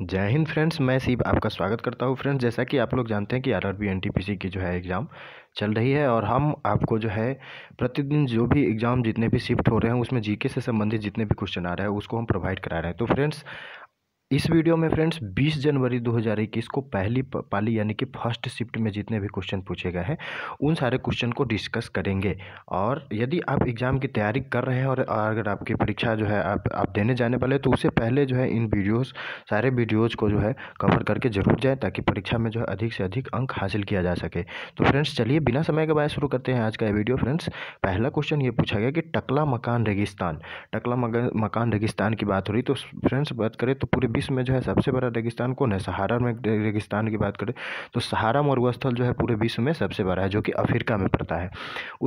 जय हिंद फ्रेंड्स मैं शिव आपका स्वागत करता हूँ फ्रेंड्स जैसा कि आप लोग जानते हैं कि पी सी की जो है एग्ज़ाम चल रही है और हम आपको जो है प्रतिदिन जो भी एग्ज़ाम जितने भी शिफ्ट हो रहे हैं उसमें जीके से संबंधित जितने भी क्वेश्चन आ रहे हैं उसको हम प्रोवाइड करा रहे हैं तो फ्रेंड्स इस वीडियो में फ्रेंड्स 20 जनवरी 2021 को पहली पाली यानी कि फर्स्ट शिफ्ट में जितने भी क्वेश्चन पूछे गए हैं उन सारे क्वेश्चन को डिस्कस करेंगे और यदि आप एग्ज़ाम की तैयारी कर रहे हैं और अगर आपकी परीक्षा जो है आप आप देने जाने वाले तो उससे पहले जो है इन वीडियोस सारे वीडियोज़ को जो है कवर करके जरूर जाएँ ताकि परीक्षा में जो है अधिक से अधिक अंक हासिल किया जा सके तो फ्रेंड्स चलिए बिना समय के बाद शुरू करते हैं आज का वीडियो फ्रेंड्स पहला क्वेश्चन ये पूछा गया कि टकला मकान रेगिस्तान टकला मकान रेगिस्तान की बात हो रही तो फ्रेंड्स बात करें तो पूरे विश्व में जो है सबसे बड़ा रेगिस्तान कौन है सहारा में रेगिस्तान की बात करें तो सहारा मरुस्थल जो है पूरे विश्व में सबसे बड़ा है जो कि अफ्रीका में पड़ता है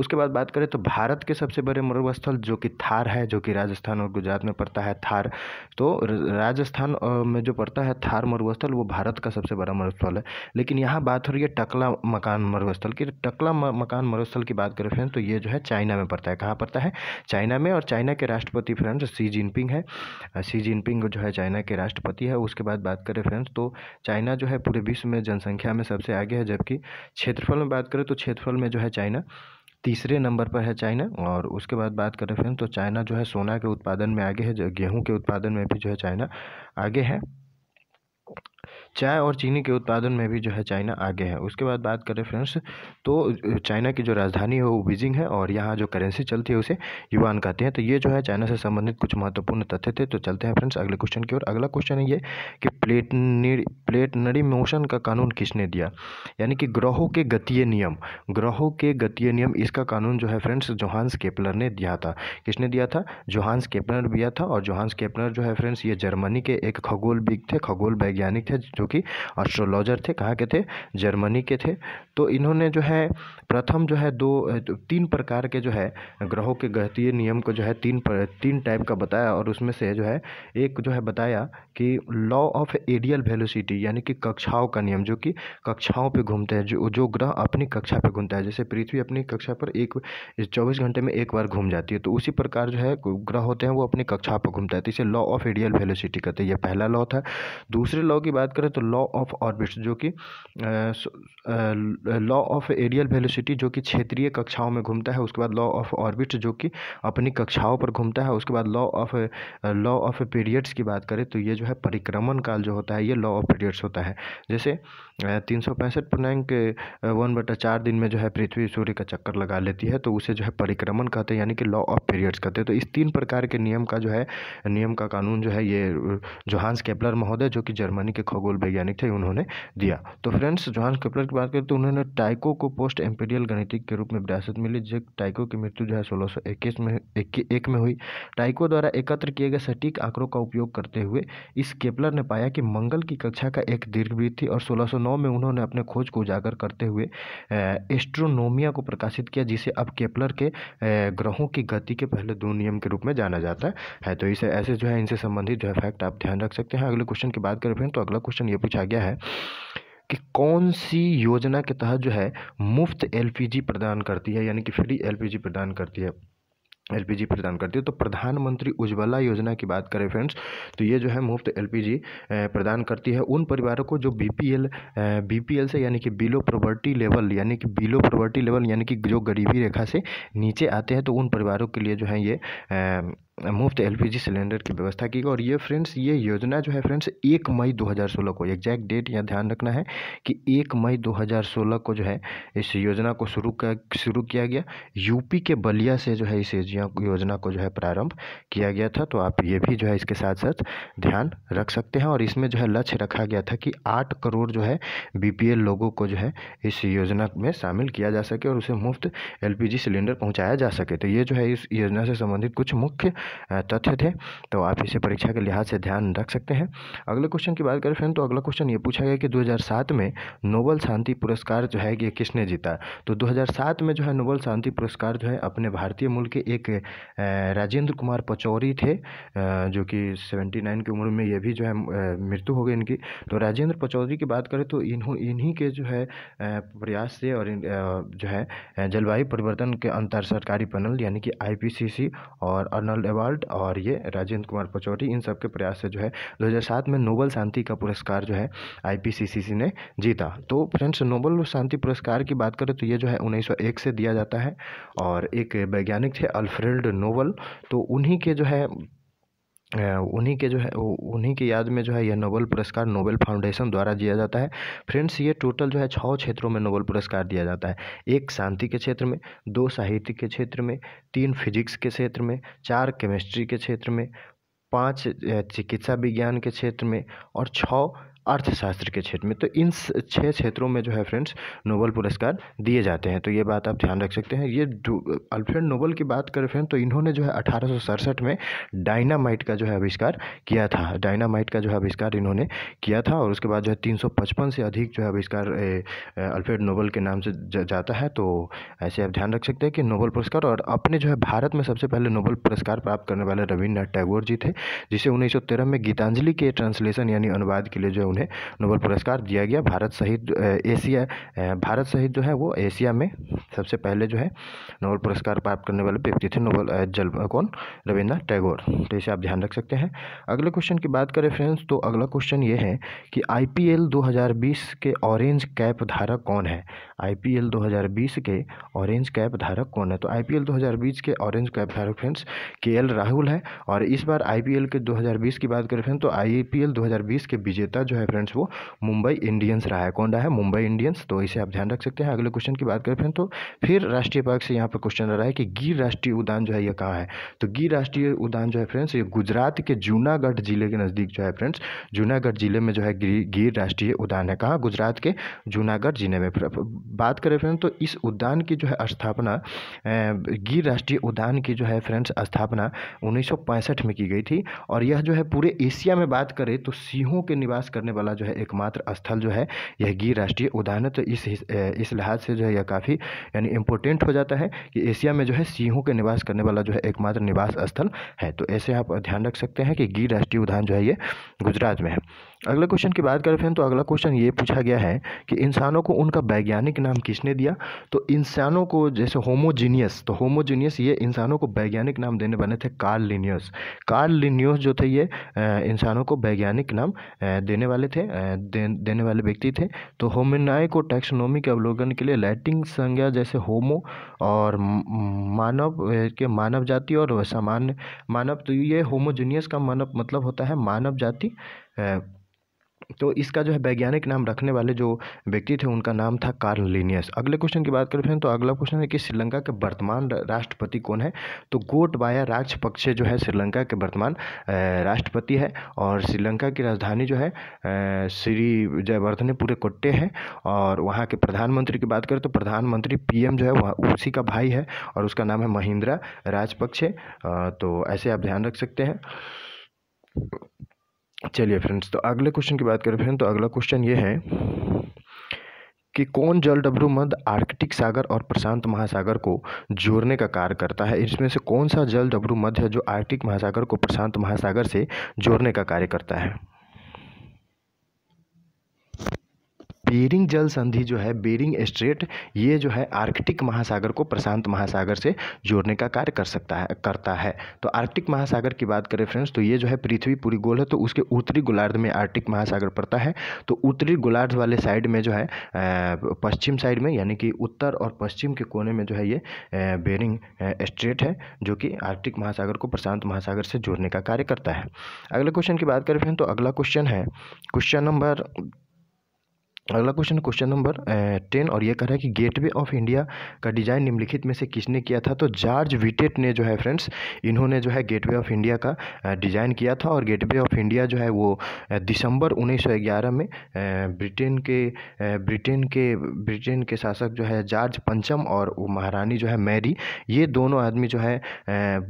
उसके बाद बात करें तो भारत के सबसे बड़े मरुस्थल जो कि थार है जो कि राजस्थान और गुजरात में पड़ता है थार तो राजस्थान में जो पड़ता है थार मरुस्थल वो भारत का सबसे बड़ा मरुस्थल है लेकिन यहाँ बात हो रही है टकला मकान मरुस्थल की टकला मकान मरुस्थल की बात करें फ्रेंड तो ये जो है चाइना में पड़ता है कहाँ पड़ता है चाइना में और चाइना के राष्ट्रपति फ्रेंड्स सी जिनपिंग है सी जिनपिंग जो है चाइना के राष्ट्र राष्ट्रपति है उसके बाद बात करें फ्रेंड्स तो चाइना जो है पूरे विश्व में जनसंख्या में सबसे आगे है जबकि क्षेत्रफल में बात करें तो क्षेत्रफल में जो है चाइना तीसरे नंबर पर है चाइना और उसके बाद बात करें फ्रेंड्स तो चाइना जो है सोना के उत्पादन में आगे है गेहूँ के उत्पादन में भी जो है चाइना आगे है चाय और चीनी के उत्पादन में भी जो है चाइना आगे है उसके बाद बात करें फ्रेंड्स तो चाइना की जो राजधानी है वो बीजिंग है और यहाँ जो करेंसी चलती है उसे युवान कहते हैं तो ये जो है चाइना से संबंधित कुछ महत्वपूर्ण तथ्य थे तो चलते हैं फ्रेंड्स अगले क्वेश्चन की ओर अगला क्वेश्चन है ये कि प्लेट प्लेटनरी मोशन का कानून किसने दिया यानी कि ग्रहों के गतीय नियम ग्रहों के गतीय नियम इसका कानून जो है फ्रेंड्स जोहान्स केपलर ने दिया था किसने दिया था जोहान्स केपलर दिया था और जोहान्स केपलर जो है फ्रेंड्स ये जर्मनी के एक खगोल थे खगोल वैज्ञानिक थे जो कि एस्ट्रोलॉजर थे कहाँ के थे जर्मनी के थे तो इन्होंने जो है प्रथम जो है दो तीन प्रकार के जो है ग्रहों के गहतीय नियम को जो है तीन पर, तीन टाइप का बताया और उसमें से जो है एक जो है बताया कि लॉ ऑफ एरियल वेलोसिटी यानी कि कक्षाओं का नियम जो कि कक्षाओं पे घूमते हैं जो जो ग्रह अपनी कक्षा पे घूमता है जैसे पृथ्वी अपनी कक्षा पर एक चौबीस घंटे में एक बार घूम जाती है तो उसी प्रकार जो है ग्रह होते हैं वो अपनी कक्षा पर घूमता है तो इसे लॉ ऑफ एरियल वेलोसिटी कहते हैं यह पहला लॉ था दूसरे लॉ की बात करें तो लॉ ऑफ ऑर्बिट्स जो कि लॉ ऑफ एरियल वेलोसिटी जो कि क्षेत्रीय कक्षाओं में घूमता है उसके बाद लॉ ऑफ ऑर्बिट्स जो कि अपनी कक्षाओं पर घूमता है उसके बाद law of law of periods की बात करें तो ये जो है परिक्रमण काल जो होता है ये लॉ ऑफ पीरियड्स होता है जैसे तीन सौ पैंसठ पूर्णांक वन बटा चार दिन में जो है पृथ्वी सूर्य का चक्कर लगा लेती है तो उसे जो है परिक्रमण कहते हैं यानी कि लॉ ऑफ पीरियड्स कहते हैं तो इस तीन प्रकार के नियम का जो है नियम का कानून जो है ये जोहान्स केपलर महोदय जो कि जर्मनी के खगोल वैज्ञानिक थे उन्होंने दिया तो फ्रेंड्स जोहान केपलर की बात करें तो उन्होंने टाइको को पोस्ट एम्पेरियल गणितिक के रूप में विरासत मिली जब टाइको की मृत्यु जो है सोलह में एक, एक में हुई टाइको द्वारा एकत्र किए गए सटीक आंकड़ों का उपयोग करते हुए इस केपलर ने पाया कि मंगल की कक्षा का एक दीर्घवृत्त थी और 1609 में उन्होंने अपने खोज को उजागर करते हुए एस्ट्रोनोमिया को प्रकाशित किया जिसे अब केपलर के ग्रहों की गति के पहले दो नियम के रूप में जाना जाता है तो इसे ऐसे जो है इनसे संबंधित जो है फैक्ट आप ध्यान रख सकते हैं अगले क्वेश्चन की बात करें फिर तो अगला क्वेश्चन ये पूछा गया है कि कौन सी योजना के तहत जो है मुफ्त एलपीजी प्रदान करती है यानी कि फ्री एलपीजी प्रदान करती है एलपीजी प्रदान करती है तो प्रधानमंत्री उज्ज्वला योजना की बात करें फ्रेंड्स तो ये जो है मुफ्त एलपीजी प्रदान करती है उन परिवारों को जो बीपीएल बीपीएल से यानी कि बिलो प्रॉपर्टी लेवल यानी कि बिलो प्रॉपर्टी लेवल यानी कि जो गरीबी रेखा से नीचे आते हैं तो उन परिवारों के लिए जो है ये मुफ्त एलपीजी सिलेंडर की व्यवस्था की गई और ये फ्रेंड्स ये योजना जो है फ्रेंड्स एक मई 2016 को एग्जैक्ट डेट यहाँ ध्यान रखना है कि एक मई 2016 को जो है इस योजना को शुरू कर शुरू किया गया यूपी के बलिया से जो है इस योजना को जो है प्रारंभ किया गया था तो आप ये भी जो है इसके साथ साथ ध्यान रख सकते हैं और इसमें जो है लक्ष्य रखा गया था कि आठ करोड़ जो है बी लोगों को जो है इस योजना में शामिल किया जा सके और उसे मुफ्त एल सिलेंडर पहुँचाया जा सके तो ये जो है इस योजना से संबंधित कुछ मुख्य तथ्य थे तो आप इसे परीक्षा के लिहाज से ध्यान रख सकते हैं अगले क्वेश्चन की बात करें फ्रेंड तो अगला क्वेश्चन ये पूछा गया कि 2007 में नोबल शांति पुरस्कार जो है ये किसने जीता तो 2007 में जो है नोबल शांति पुरस्कार जो है अपने भारतीय मूल के एक राजेंद्र कुमार पचौरी थे जो कि सेवेंटी नाइन की उम्र में ये भी जो है मृत्यु हो गई इनकी तो राजेंद्र पचौरी की बात करें तो इन्हों इन्हीं के जो है प्रयास से और जो है जलवायु परिवर्तन के अंतर सरकारी पैनल यानी कि आईपीसीसी और अर्नल्ड अवार्ड और ये राजेंद्र कुमार पचौरी इन सब के प्रयास से जो है 2007 में नोबल शांति का पुरस्कार जो है आईपीसीसीसी ने जीता तो फ्रेंड्स नोबल शांति पुरस्कार की बात करें तो ये जो है 1901 से दिया जाता है और एक वैज्ञानिक थे अल्फ्रेड नोबल तो उन्हीं के जो है उन्हीं के जो है उन्हीं की याद में जो है यह नोबेल पुरस्कार नोबेल फाउंडेशन द्वारा दिया जाता है फ्रेंड्स ये टोटल जो है छः क्षेत्रों में नोबेल पुरस्कार दिया जाता है एक शांति के क्षेत्र में दो साहित्य के क्षेत्र में तीन फिजिक्स के क्षेत्र में चार केमिस्ट्री के क्षेत्र में पाँच चिकित्सा विज्ञान के क्षेत्र में और छः अर्थशास्त्र के क्षेत्र में तो इन छः क्षेत्रों में जो है फ्रेंड्स नोबल पुरस्कार दिए जाते हैं तो ये बात आप ध्यान रख सकते हैं ये अल्फ्रेड नोबल की बात करें फ्रेंड तो इन्होंने जो है अठारह में डायनामाइट का जो है आविष्कार किया था डायनामाइट का जो है आविष्कार इन्होंने किया था और उसके बाद जो है तीन से अधिक जो है आविष्कार अल्फ्रेड नोबल के नाम से जाता है तो ऐसे आप ध्यान रख सकते हैं कि नोबल पुरस्कार और अपने जो है भारत में सबसे पहले नोबल पुरस्कार प्राप्त करने वाले रविन्द्रनाथ टैगोर जी थे जिसे उन्नीस में गीतांजलि के ट्रांसलेशन यानी अनुवाद के लिए जो उन्हें नोबल पुरस्कार दिया गया भारत सहित एशिया भारत सहित जो है वो एशिया में सबसे पहले जो है नोबल पुरस्कार प्राप्त करने वाले व्यक्ति थे नोबल जल कौन रविन्द्रनाथ टैगोर तो इसे आप ध्यान रख सकते हैं अगले क्वेश्चन की बात करें फ्रेंड्स तो अगला क्वेश्चन ये है कि आई पी के ऑरेंज कैप धारक कौन है आई पी के ऑरेंज कैप धारक कौन है तो आई पी के ऑरेंज कैप धारक फ्रेंड्स के राहुल है और इस बार आई के 2020 की बात करें फ्रेंड्स तो आई 2020 के विजेता जो है है फ्रेंड्स वो मुंबई इंडियंस रहा है कौन रहा है मुंबई इंडियंस तो इसे आप ध्यान रख सकते हैं अगले क्वेश्चन की बात करें फ्रेंड तो फिर राष्ट्रीय पार्क से यहाँ पर क्वेश्चन आ रहा है कि गिर राष्ट्रीय उद्यान जो है ये कहाँ है तो गिर राष्ट्रीय उद्यान जो है फ्रेंड्स ये गुजरात के जूनागढ़ जिले के नज़दीक जो है फ्रेंड्स जूनागढ़ जिले में जो है गिर राष्ट्रीय उद्यान है कहाँ गुजरात के जूनागढ़ जिले में बात करें फ्रेंड तो इस उद्यान की जो है स्थापना गिर राष्ट्रीय उद्यान की जो है फ्रेंड्स स्थापना उन्नीस में की गई थी और यह जो है पूरे एशिया में बात करें तो सिंहों के निवास करने जाने वाला जो है एकमात्र स्थल जो है यह गिर राष्ट्रीय उद्यान है तो इस इस लिहाज से जो है यह काफ़ी यानी इम्पोर्टेंट हो जाता है कि एशिया में जो है सिंहों के निवास करने वाला जो है एकमात्र निवास स्थल है तो ऐसे आप ध्यान रख सकते हैं कि गिर राष्ट्रीय उद्यान जो है ये गुजरात में है अगले क्वेश्चन की बात करें फ्रेंड तो अगला क्वेश्चन ये पूछा गया है कि इंसानों को उनका वैज्ञानिक नाम किसने दिया तो इंसानों को जैसे होमोजीनियस तो होमोजीनियस ये इंसानों को वैज्ञानिक नाम देने बने थे कार्ल लिनियस कार्ल लिनियस जो थे ये इंसानों को वैज्ञानिक नाम देने वाले थे दे, देने वाले व्यक्ति थे तो होमिनाय को टैक्सोनोमी के अवलोकन के लिए लैटिन संज्ञा जैसे होमो और मानव के मानव जाति और सामान्य मानव तो ये होमोजीनियस का मानव मतलब होता है मानव जाति तो इसका जो है वैज्ञानिक नाम रखने वाले जो व्यक्ति थे उनका नाम था कार्ल लिनियस अगले क्वेश्चन की बात करें फ्रेंड तो अगला क्वेश्चन है कि श्रीलंका के वर्तमान राष्ट्रपति कौन है तो गोटबाया राजपक्षे जो है श्रीलंका के वर्तमान राष्ट्रपति है और श्रीलंका की राजधानी जो है श्री जयवर्धने पूरे कोट्टे हैं और वहाँ के प्रधानमंत्री की बात करें तो प्रधानमंत्री पी जो है वहाँ उसी का भाई है और उसका नाम है महिंद्रा राजपक्षे तो ऐसे आप ध्यान रख सकते हैं चलिए फ्रेंड्स तो अगले क्वेश्चन की बात करें फ्रेंड तो अगला क्वेश्चन ये है कि कौन जल डब्लू मध्य आर्कटिक सागर और प्रशांत महासागर को जोड़ने का कार्य करता है इसमें से कौन सा जल डब्लू मध्य जो आर्कटिक महासागर को प्रशांत महासागर से जोड़ने का कार्य करता है बेरिंग जल संधि जो है बेरिंग स्ट्रेट ये जो है आर्कटिक महासागर को प्रशांत महासागर से जोड़ने का कार्य कर सकता है करता है तो आर्कटिक महासागर की बात करें फ्रेंड्स तो ये जो है पृथ्वी पूरी गोल है तो उसके उत्तरी गोलार्ध में आर्कटिक महासागर पड़ता है तो उत्तरी गोलार्ध वाले साइड में जो है पश्चिम साइड में यानी कि उत्तर और पश्चिम के कोने में जो है ये बेरिंग स्ट्रेट है जो कि आर्कटिक महासागर को प्रशांत महासागर से जोड़ने का कार्य करता है अगले क्वेश्चन की बात करें फ्रेंड तो अगला क्वेश्चन है क्वेश्चन नंबर अगला क्वेश्चन क्वेश्चन नंबर टेन और ये कह रहा है कि गेटवे ऑफ इंडिया का डिज़ाइन निम्नलिखित में से किसने किया था तो जॉर्ज विटेट ने जो है फ्रेंड्स इन्होंने जो है गेटवे ऑफ इंडिया का डिज़ाइन किया था और गेटवे ऑफ इंडिया जो है वो दिसंबर 1911 में ब्रिटेन के ब्रिटेन के ब्रिटेन के शासक जो है जॉर्ज पंचम और वो महारानी जो है मैरी ये दोनों आदमी जो है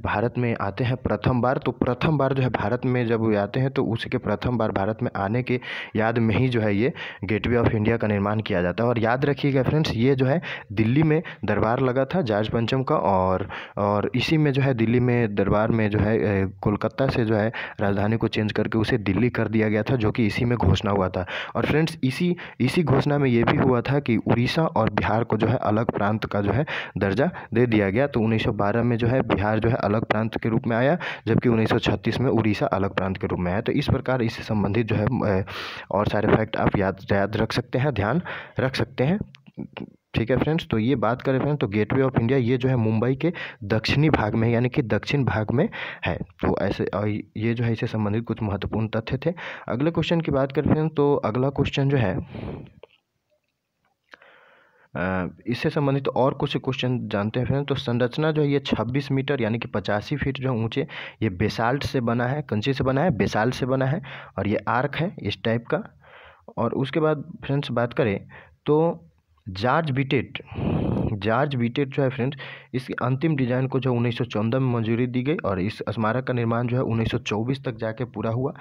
भारत में आते हैं प्रथम बार तो प्रथम बार जो है भारत में जब आते हैं तो उसके प्रथम बार भारत में आने के याद में ही जो है ये गेटवे ऑफ ऑफ इंडिया का निर्माण किया जाता है और याद रखिएगा फ्रेंड्स ये जो है दिल्ली में दरबार लगा था जार्ज पंचम का और और इसी में जो है दिल्ली में दरबार में जो है कोलकाता से जो है राजधानी को चेंज करके उसे दिल्ली कर दिया गया था जो कि इसी में घोषणा हुआ था और फ्रेंड्स इसी इसी घोषणा में ये भी हुआ था कि उड़ीसा और बिहार को जो है अलग प्रांत का जो है दर्जा दे दिया गया तो उन्नीस में जो है बिहार जो है अलग प्रांत के रूप में आया जबकि उन्नीस में उड़ीसा अलग प्रांत के रूप में आया तो इस प्रकार इससे संबंधित जो है और सारे फैक्ट आप याद याद रख रख सकते हैं ध्यान रख सकते हैं ठीक है फ्रेंड्स तो ये बात करें फ्रेंड्स तो गेटवे ऑफ इंडिया ये जो है मुंबई के दक्षिणी भाग में यानी कि दक्षिण भाग में है तो ऐसे ये जो है इससे संबंधित कुछ महत्वपूर्ण तथ्य थे अगले क्वेश्चन की बात करें फ्रेंड्स तो अगला क्वेश्चन जो है इससे संबंधित और कुछ क्वेश्चन जानते हैं फ्रेंड तो संरचना जो है ये छब्बीस मीटर यानी कि पचासी फीट जो ऊंचे ये बेसाल्ट से बना है कंची से बना है बेसाल्ट से बना है और ये आर्क है इस टाइप का और उसके बाद फ्रेंड्स बात करें तो जार्ज बिटेट जॉर्ज बीटेट जो है फ्रेंड्स इसके अंतिम डिजाइन को जो उन्नीस में मंजूरी दी गई और इस स्मारक का निर्माण जो है 1924 तक जाके पूरा हुआ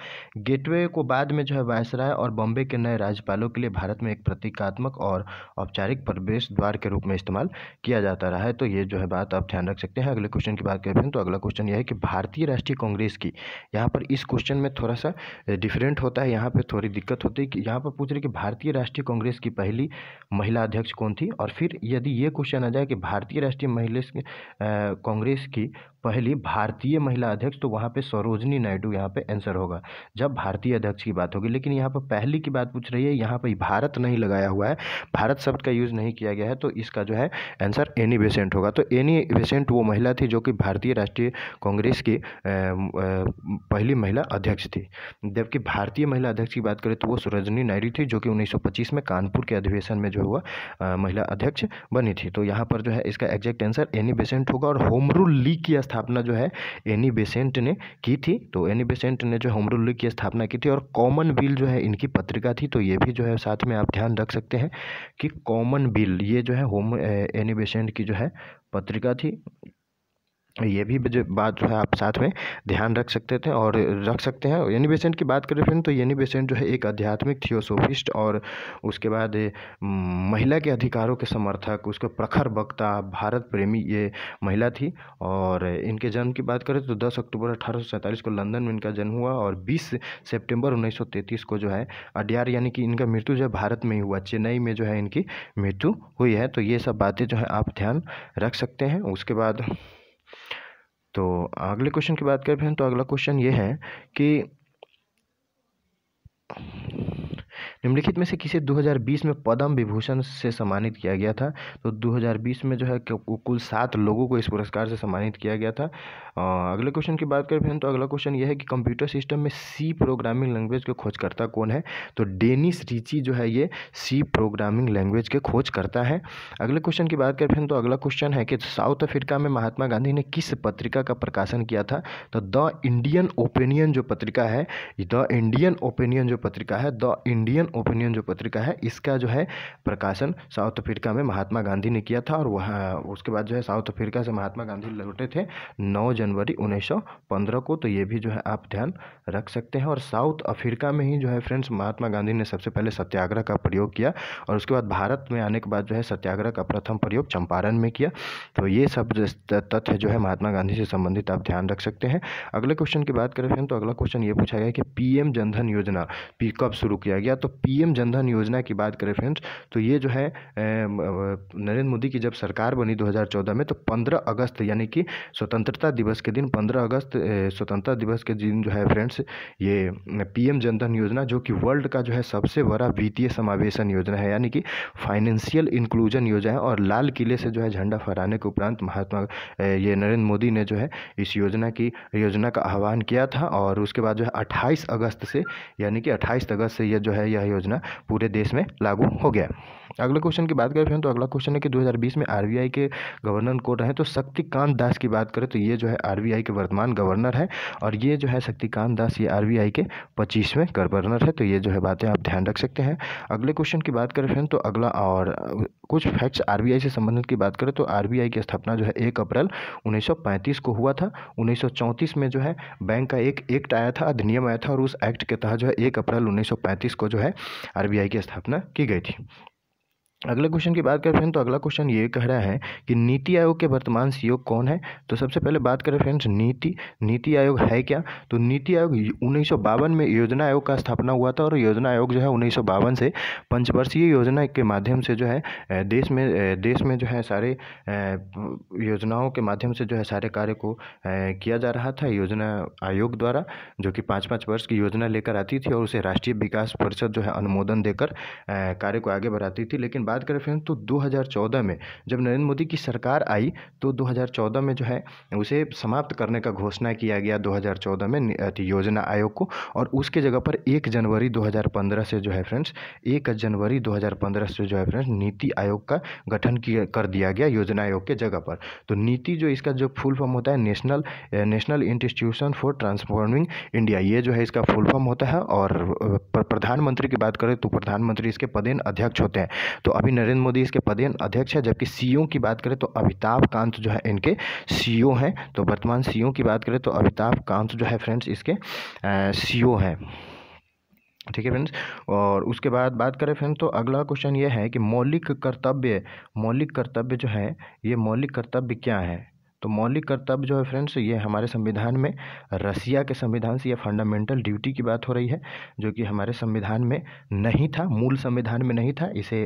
गेटवे को बाद में जो है वायसराय और बॉम्बे के नए राज्यपालों के लिए भारत में एक प्रतीकात्मक और औपचारिक प्रवेश द्वार के रूप में इस्तेमाल किया जाता रहा है तो ये जो है बात आप ध्यान रख सकते हैं अगले क्वेश्चन की बात करें तो अगला क्वेश्चन यह है कि भारतीय राष्ट्रीय कांग्रेस की यहाँ पर इस क्वेश्चन में थोड़ा सा डिफरेंट होता है यहाँ पर थोड़ी दिक्कत होती है कि यहाँ पर पूछ रहे कि भारतीय राष्ट्रीय कांग्रेस की पहली महिला अध्यक्ष कौन थी और फिर यदि ये क्वेश्चन क्वेश्चन आ जाए कि भारतीय राष्ट्रीय महिला कांग्रेस की पहली भारतीय महिला अध्यक्ष तो वहाँ पे सरोजनी नायडू यहाँ पे आंसर होगा जब भारतीय अध्यक्ष की बात होगी लेकिन यहाँ पर पहली की बात पूछ रही है यहाँ पर भारत नहीं लगाया हुआ है भारत शब्द का यूज़ नहीं किया गया है तो इसका जो है आंसर एनी बेसेंट होगा तो एनी बेसेंट वो महिला थी जो कि भारतीय राष्ट्रीय कांग्रेस की पहली महिला अध्यक्ष थी जबकि भारतीय महिला अध्यक्ष की बात करें तो वो सरोजनी नायडू थी जो कि उन्नीस में कानपुर के अधिवेशन में जो हुआ महिला अध्यक्ष बनी थी तो यहाँ पर जो है इसका एग्जैक्ट आंसर एनी बेसेंट होगा और होमरुल लीग की स्थापना जो है एनी बेसेंट ने की थी तो एनी बेसेंट ने जो होम रूल लीग की स्थापना की थी और कॉमन बिल जो है इनकी पत्रिका थी तो ये भी जो है साथ में आप ध्यान रख सकते हैं कि कॉमन बिल ये जो है होम एनी बेसेंट की जो है पत्रिका थी ये भी बात जो है आप साथ में ध्यान रख सकते थे और रख सकते हैं यानी बेसेंट की बात करें फ्रेंड तो यानी बेसेंट जो है एक आध्यात्मिक थियोसोफिस्ट और उसके बाद महिला के अधिकारों के समर्थक उसके प्रखर वक्ता भारत प्रेमी ये महिला थी और इनके जन्म की बात करें तो दस अक्टूबर अठारह को लंदन में इनका जन्म हुआ और बीस सेप्टेम्बर उन्नीस को जो है अडियार यानी कि इनका मृत्यु जो है भारत में ही हुआ चेन्नई में जो है इनकी मृत्यु हुई है तो ये सब बातें जो है आप ध्यान रख सकते हैं उसके बाद तो अगले क्वेश्चन की बात करें बहन तो अगला क्वेश्चन ये है कि निम्नलिखित में से किसे 2020 में पद्म विभूषण से सम्मानित किया गया था तो 2020 में जो है कुल सात लोगों को इस पुरस्कार से सम्मानित किया गया था अगले क्वेश्चन की बात करें तो अगला क्वेश्चन यह है कि कंप्यूटर सिस्टम में सी प्रोग्रामिंग लैंग्वेज के खोजकर्ता कौन है तो डेनिस रिची जो है ये सी प्रोग्रामिंग लैंग्वेज के खोज करता है अगले क्वेश्चन की बात करें तो अगला क्वेश्चन है कि साउथ अफ्रीका में महात्मा गांधी ने किस पत्रिका का प्रकाशन किया था तो द इंडियन ओपिनियन जो पत्रिका है द इंडियन ओपिनियन जो पत्रिका है द इंडियन ओपिनियन जो पत्रिका है इसका जो है प्रकाशन साउथ अफ्रीका में महात्मा गांधी ने किया था और वह उसके बाद जो है साउथ अफ्रीका से महात्मा गांधी लौटे थे नौ जनवरी 1915 को तो ये भी जो है आप ध्यान रख सकते हैं और साउथ अफ्रीका में ही जो है फ्रेंड्स महात्मा गांधी ने सबसे पहले सत्याग्रह का प्रयोग किया और उसके बाद भारत में आने के बाद जो है सत्याग्रह का प्रथम प्रयोग चंपारण में किया तो ये सब तथ्य जो है महात्मा गांधी से संबंधित आप ध्यान रख सकते हैं अगले क्वेश्चन की बात करें फ्रेंड तो अगला क्वेश्चन ये पूछा गया कि पीएम जनधन योजना पी कब शुरू किया गया तो पीएम जनधन योजना की बात करें फ्रेंड्स तो ये जो है नरेंद्र मोदी की जब सरकार बनी 2014 में तो 15 अगस्त यानी कि स्वतंत्रता दिवस के दिन 15 अगस्त स्वतंत्रता दिवस के दिन जो है फ्रेंड्स ये पीएम जनधन योजना जो कि वर्ल्ड का जो है सबसे बड़ा वित्तीय समावेशन योजना है यानी कि फाइनेंशियल इंक्लूजन योजना है और लाल किले से जो है झंडा फहराने के उपरांत महात्मा ये नरेंद्र मोदी ने जो है इस योजना की योजना का आह्वान किया था और उसके बाद जो है अट्ठाईस अगस्त से यानी कि अट्ठाईस अगस्त से यह जो है यह योजना पूरे देश में लागू हो गया अगले क्वेश्चन की बात करें तो अगला क्वेश्चन है कि 2020 में आरबीआई के गवर्नर कौन रहे तो शक्तिकांत दास की बात करें तो ये जो है आरबीआई के वर्तमान गवर्नर है और ये जो है शक्तिकांत दास ये आरबीआई के पच्चीसवें गवर्नर है तो ये जो है बातें आप ध्यान रख सकते हैं अगले क्वेश्चन की बात करें फ्रेंड तो अगला और कुछ फैक्ट्स आर से संबंधित की बात करें तो आर की स्थापना जो है एक अप्रैल उन्नीस को हुआ था उन्नीस में जो है बैंक का एक एक्ट आया था अधिनियम आया था और उस एक्ट के तहत जो है एक अप्रैल उन्नीस को जो है आर की स्थापना की गई थी अगले क्वेश्चन की बात करें फ्रेंड तो अगला क्वेश्चन ये कह रहा है कि नीति आयोग के वर्तमान सीईओ e कौन है तो सबसे पहले बात करें फ्रेंड्स नीति नीति आयोग है क्या तो नीति आयोग उन्नीस में योजना आयोग का स्थापना हुआ था और योजना आयोग जो है उन्नीस से पंचवर्षीय योजना के माध्यम से जो है देश में देश में जो है सारे योजनाओं के माध्यम से जो है सारे कार्य को किया जा रहा था योजना आयोग द्वारा जो कि पाँच पाँच वर्ष की योजना लेकर आती थी और उसे राष्ट्रीय विकास परिषद जो है अनुमोदन देकर कार्य को आगे बढ़ाती थी लेकिन बात करें फ्रेंड्स तो 2014 में जब नरेंद्र मोदी की सरकार आई तो 2014 में जो है उसे समाप्त करने का घोषणा किया गया 2014 में योजना आयोग को और उसके जगह पर 1 जनवरी 2015 से जो है फ्रेंड्स 1 जनवरी 2015 से जो है फ्रेंड्स नीति आयोग का गठन किया कर दिया गया योजना आयोग के जगह पर तो नीति जो इसका जो फुल फॉर्म होता है national national institution for transforming India ये जो है इसका फुल फॉर्म होता है और प्रधानमंत्री की बात करें तो प्रधानमंत्री इसके पदेन अध्यक्ष होते हैं तो अभी नरेंद्र मोदी इसके पदेन अध्यक्ष है जबकि सी की बात करें तो अमिताभ कांत जो है इनके सी हैं तो वर्तमान सी की बात करें तो अमिताभ कांत जो है फ्रेंड्स इसके सी हैं ठीक है फ्रेंड्स और उसके बाद बात करें फ्रेंड्स तो अगला क्वेश्चन ये है कि मौलिक कर्तव्य मौलिक कर्तव्य जो है ये मौलिक कर्तव्य क्या है तो मौलिक कर्तव्य जो है फ्रेंड्स ये हमारे संविधान में रसिया के संविधान से यह फंडामेंटल ड्यूटी की बात हो रही है जो कि हमारे संविधान में नहीं था मूल संविधान में नहीं था इसे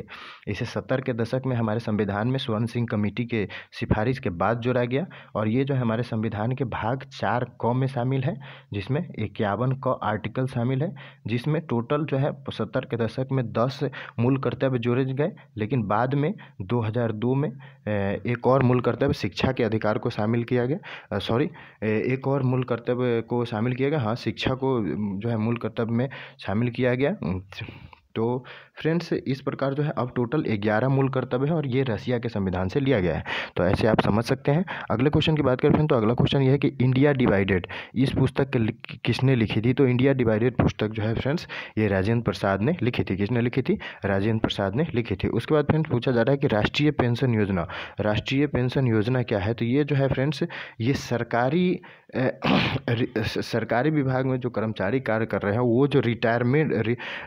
इसे सत्तर के दशक में हमारे संविधान में स्वर्ण सिंह कमेटी के सिफारिश के बाद जोड़ा गया और ये जो हमारे संविधान के भाग चार क में शामिल है जिसमें इक्यावन क आर्टिकल शामिल है जिसमें टोटल जो है सत्तर के दशक में दस मूल कर्तव्य जोड़े गए लेकिन बाद में दो में एक और मूल कर्तव्य शिक्षा के अधिकार को शामिल किया गया सॉरी एक और मूल कर्तव्य को शामिल किया गया हाँ शिक्षा को जो है मूल कर्तव्य में शामिल किया गया तो फ्रेंड्स इस प्रकार जो है अब टोटल ग्यारह मूल कर्तव्य है और ये रसिया के संविधान से लिया गया है तो ऐसे आप समझ सकते हैं अगले क्वेश्चन की बात करें फ्रेंड तो अगला क्वेश्चन ये है कि इंडिया डिवाइडेड इस पुस्तक के किसने लिखी थी तो इंडिया डिवाइडेड पुस्तक जो है फ्रेंड्स ये राजेंद्र प्रसाद ने लिखी थी किसने लिखी थी राजेंद्र प्रसाद ने लिखी थी उसके बाद फ्रेंड्स पूछा जा रहा है कि राष्ट्रीय पेंशन योजना राष्ट्रीय पेंशन योजना क्या है तो ये जो है फ्रेंड्स ये सरकारी सरकारी विभाग में जो कर्मचारी कार्य कर रहे हैं वो जो रिटायरमेंट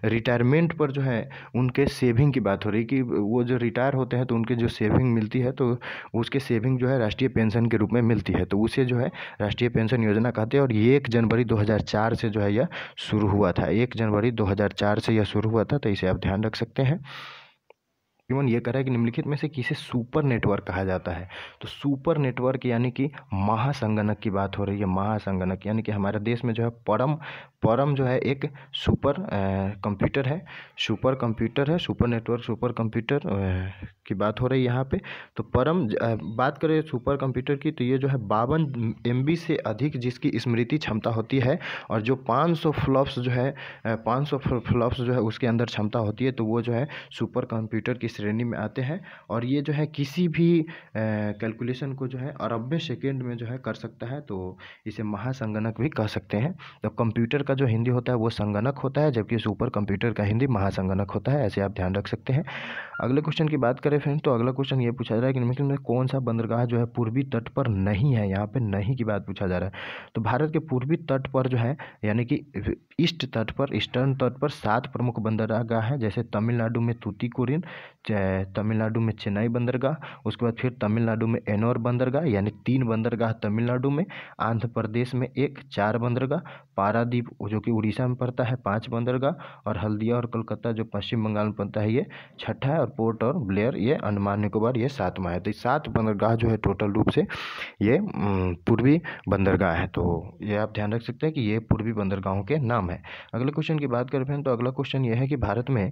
रिटायरमेंट पर जो है उनके सेविंग की बात हो रही कि वो जो रिटायर होते हैं तो उनके जो सेविंग मिलती है तो उसके सेविंग जो है राष्ट्रीय पेंशन के रूप में मिलती है तो उसे जो है राष्ट्रीय पेंशन योजना कहते हैं और ये एक जनवरी 2004 से जो है यह शुरू हुआ था एक जनवरी 2004 से यह शुरू हुआ था तो इसे आप ध्यान रख सकते हैं इवन ये कह रहा है कि निम्नलिखित में से किसे सुपर नेटवर्क कहा जाता है तो सुपर नेटवर्क यानी कि महासंगणक की बात हो रही है महासंगणक यानी कि हमारे देश में जो है परम परम जो है एक सुपर कंप्यूटर है सुपर कंप्यूटर है सुपर नेटवर्क सुपर कंप्यूटर की बात हो रही है यहाँ पे तो परम बात करें सुपर कंप्यूटर की तो ये जो है बावन एम से अधिक जिसकी स्मृति क्षमता होती है और जो 500 फ्लॉप्स जो है 500 फ्लॉप्स जो है उसके अंदर क्षमता होती है तो वो जो है सुपर कंप्यूटर की श्रेणी में आते हैं और ये जो है किसी भी कैलकुलेशन को जो है अरबे सेकेंड में जो है कर सकता है तो इसे महासंगणक भी कह सकते हैं तो कंप्यूटर का जो हिंदी होता है वो संगणक होता है जबकि सुपर कंप्यूटर का हिंदी महासंगणक होता है ऐसे आप ध्यान रख सकते हैं अगले क्वेश्चन की बात करें फ्रेंड तो अगला क्वेश्चन ये पूछा जा रहा है कि निम्नलिखित में कौन सा बंदरगाह जो है पूर्वी तट पर नहीं है यहाँ पर नहीं की बात पूछा जा रहा है तो भारत के पूर्वी तट पर जो है यानी कि ईस्ट तट पर ईस्टर्न तट पर सात प्रमुख बंदरगाह हैं जैसे तमिलनाडु में तूतीकोरिन तमिलनाडु में चेन्नई बंदरगाह उसके बाद फिर तमिलनाडु में एनोर बंदरगाह यानी तीन बंदरगाह तमिलनाडु में आंध्र प्रदेश में एक चार बंदरगाह पारादीप जो कि उड़ीसा में पड़ता है पाँच बंदरगाह और हल्दिया और कलकत्ता जो पश्चिम बंगाल में पड़ता है ये छठा है और पोर्ट और ब्लेयर ये अंडमान निकोबार ये सातवां है तो सात बंदरगाह जो है टोटल रूप से ये पूर्वी बंदरगाह है तो ये आप ध्यान रख सकते हैं कि ये पूर्वी बंदरगाहों के नाम है अगले क्वेश्चन की बात करें फ्रेंड तो अगला क्वेश्चन ये है कि भारत में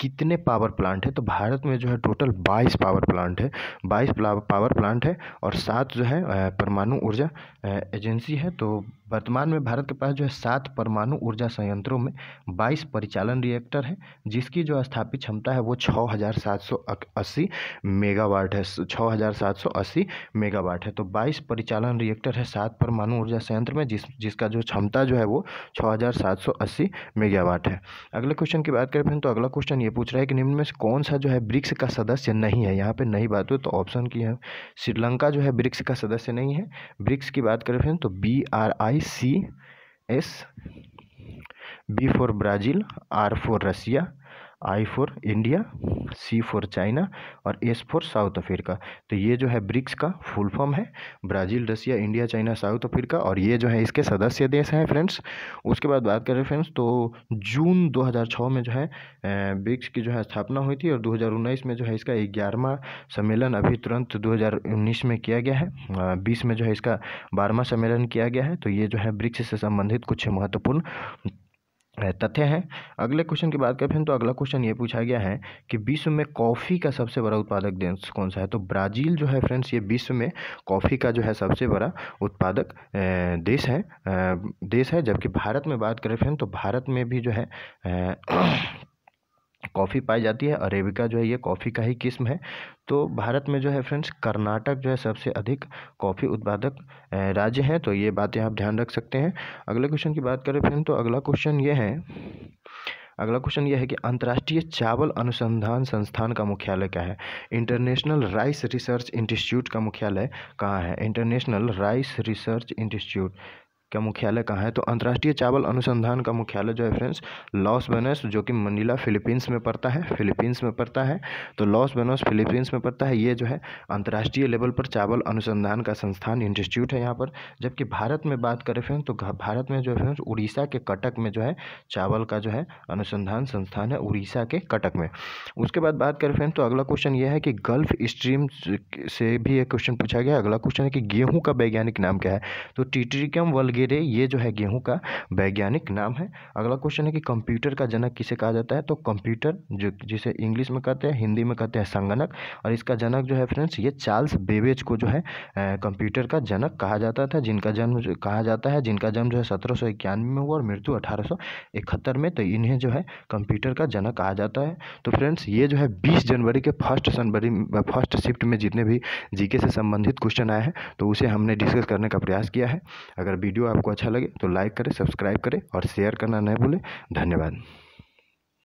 कितने पावर प्लांट है तो भारत में जो है टोटल 22 पावर प्लांट है 22 पावर प्लांट है और सात जो है परमाणु ऊर्जा एजेंसी है तो वर्तमान में भारत के पास जो है सात परमाणु ऊर्जा संयंत्रों में बाईस परिचालन रिएक्टर हैं जिसकी जो स्थापित क्षमता है वो छः हज़ार सात सौ अस्सी मेगावाट है छः हज़ार सात सौ अस्सी मेगावाट है तो बाईस परिचालन रिएक्टर है सात परमाणु ऊर्जा संयंत्र में जिस जिसका जो क्षमता जो है वो छः हज़ार सात सौ अस्सी मेगावाट है अगले क्वेश्चन की बात करें तो अगला क्वेश्चन ये पूछ रहा है कि निम्न में से कौन सा जो है ब्रिक्स का सदस्य नहीं है यहाँ पर नहीं बात हुई तो ऑप्शन की है श्रीलंका जो है ब्रिक्स का सदस्य नहीं है ब्रिक्स की बात करें तो बी आर आई है C S B for Brazil R for Russia I for India C for China और एस फॉर साउथ अफ्रीका तो ये जो है ब्रिक्स का फुल फॉर्म है Brazil Russia India China South Africa और ये जो है इसके सदस्य देश हैं फ्रेंड्स उसके बाद बात करें फ्रेंड्स तो जून 2006 में जो है ब्रिक्स की जो है स्थापना हुई थी और 2019 में जो है इसका ग्यारहवा सम्मेलन अभी तुरंत दो में किया गया है बीस में जो है इसका बारहवा सम्मेलन किया गया है तो ये जो है ब्रिक्स से संबंधित कुछ महत्वपूर्ण तथ्य है अगले क्वेश्चन की बात करें तो अगला क्वेश्चन ये पूछा गया है कि विश्व में कॉफ़ी का सबसे बड़ा उत्पादक देश कौन सा है तो ब्राज़ील जो है फ्रेंड्स ये विश्व में कॉफ़ी का जो है सबसे बड़ा उत्पादक देश है देश है जबकि भारत में बात करें फ्रेंड तो भारत में भी जो है कॉफ़ी पाई जाती है अरेबिका जो है ये कॉफ़ी का ही किस्म है तो भारत में जो है फ्रेंड्स कर्नाटक जो है सबसे अधिक कॉफ़ी उत्पादक राज्य है तो ये बातें आप ध्यान रख सकते हैं अगले क्वेश्चन की बात करें फ्रेंड तो अगला क्वेश्चन ये है अगला क्वेश्चन यह है कि अंतर्राष्ट्रीय चावल अनुसंधान संस्थान का मुख्यालय क्या है इंटरनेशनल राइस रिसर्च इंस्टीट्यूट का मुख्यालय कहाँ है इंटरनेशनल राइस रिसर्च इंस्टीट्यूट का मुख्यालय कहाँ है तो अंतर्राष्ट्रीय चावल अनुसंधान का मुख्यालय जो है फ्रेंड्स लॉस बेनस जो कि मनीला फिलीपींस में पड़ता है फिलीपींस में पड़ता है तो लॉस बेनस फिलीपींस में पड़ता है ये जो है अंतर्राष्ट्रीय लेवल पर चावल अनुसंधान का संस्थान इंस्टीट्यूट है यहाँ पर जबकि भारत में बात करें फ्रेंड्स तो भारत में जो है फ्रेंड्स उड़ीसा के कटक में जो है चावल का जो है अनुसंधान संस्थान है उड़ीसा के कटक में उसके बाद बात करें फ्रेंड्स तो अगला क्वेश्चन ये है कि गल्फ स्ट्रीम से भी एक क्वेश्चन पूछा गया अगला क्वेश्चन है कि गेहूँ का वैज्ञानिक नाम क्या है तो टिट्रिकम वर्ल्ड गेरे ये जो है गेहूं का वैज्ञानिक नाम है अगला क्वेश्चन है कि कंप्यूटर का जनक किसे कहा जाता है तो कंप्यूटर जो जिसे इंग्लिश में कहते हैं हिंदी में कहते हैं संगणक और इसका जनक जो है फ्रेंड्स ये चार्ल्स बेबेज को जो है कंप्यूटर का जनक कहा जाता था जिनका जन्म कहा जाता है जिनका जन्म जो है सत्रह में हुआ और मृत्यु अठारह में तो इन्हें जो है कंप्यूटर का जनक कहा जाता है तो फ्रेंड्स ये जो है बीस जनवरी के फर्स्ट जनवरी फर्स्ट शिफ्ट में जितने भी जीके से संबंधित क्वेश्चन आए हैं तो उसे हमने डिस्कस करने का प्रयास किया है अगर वीडियो वीडियो आपको अच्छा लगे तो लाइक करें सब्सक्राइब करें और शेयर करना न भूलें धन्यवाद